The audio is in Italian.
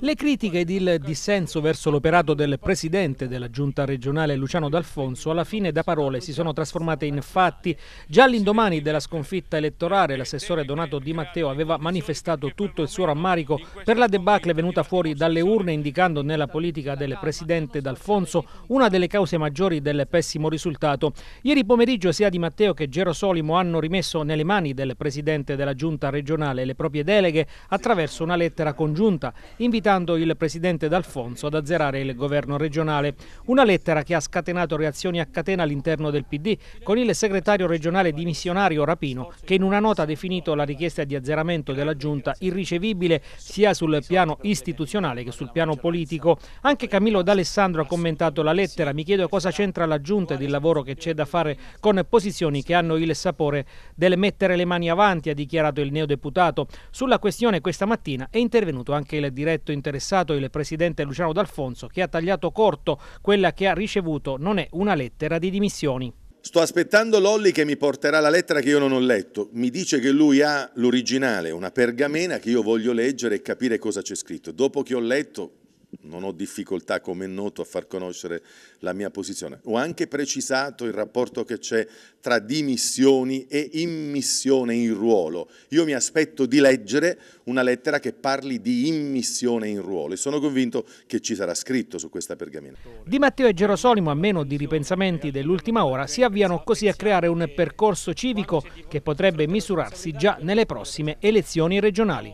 Le critiche ed il dissenso verso l'operato del presidente della giunta regionale Luciano D'Alfonso alla fine da parole si sono trasformate in fatti. Già all'indomani della sconfitta elettorale l'assessore Donato Di Matteo aveva manifestato tutto il suo rammarico per la debacle venuta fuori dalle urne indicando nella politica del presidente D'Alfonso una delle cause maggiori del pessimo risultato. Ieri pomeriggio sia Di Matteo che Gerosolimo hanno rimesso nelle mani del presidente della giunta regionale le proprie deleghe attraverso una lettera congiunta invitando il presidente D'Alfonso ad azzerare il governo regionale. Una lettera che ha scatenato reazioni a catena all'interno del PD, con il segretario regionale dimissionario Rapino, che in una nota ha definito la richiesta di azzeramento della giunta irricevibile sia sul piano istituzionale che sul piano politico. Anche Camillo D'Alessandro ha commentato la lettera. Mi chiedo cosa c'entra la giunta ed il lavoro che c'è da fare con posizioni che hanno il sapore del mettere le mani avanti, ha dichiarato il neodeputato. Sulla questione questa mattina è intervenuto anche il il diretto interessato, il presidente Luciano D'Alfonso, che ha tagliato corto quella che ha ricevuto non è una lettera di dimissioni. Sto aspettando Lolli che mi porterà la lettera che io non ho letto. Mi dice che lui ha l'originale, una pergamena che io voglio leggere e capire cosa c'è scritto. Dopo che ho letto non ho difficoltà, come è noto, a far conoscere la mia posizione. Ho anche precisato il rapporto che c'è tra dimissioni e immissione in ruolo. Io mi aspetto di leggere una lettera che parli di immissione in ruolo e sono convinto che ci sarà scritto su questa pergamena. Di Matteo e Gerosolimo, a meno di ripensamenti dell'ultima ora, si avviano così a creare un percorso civico che potrebbe misurarsi già nelle prossime elezioni regionali.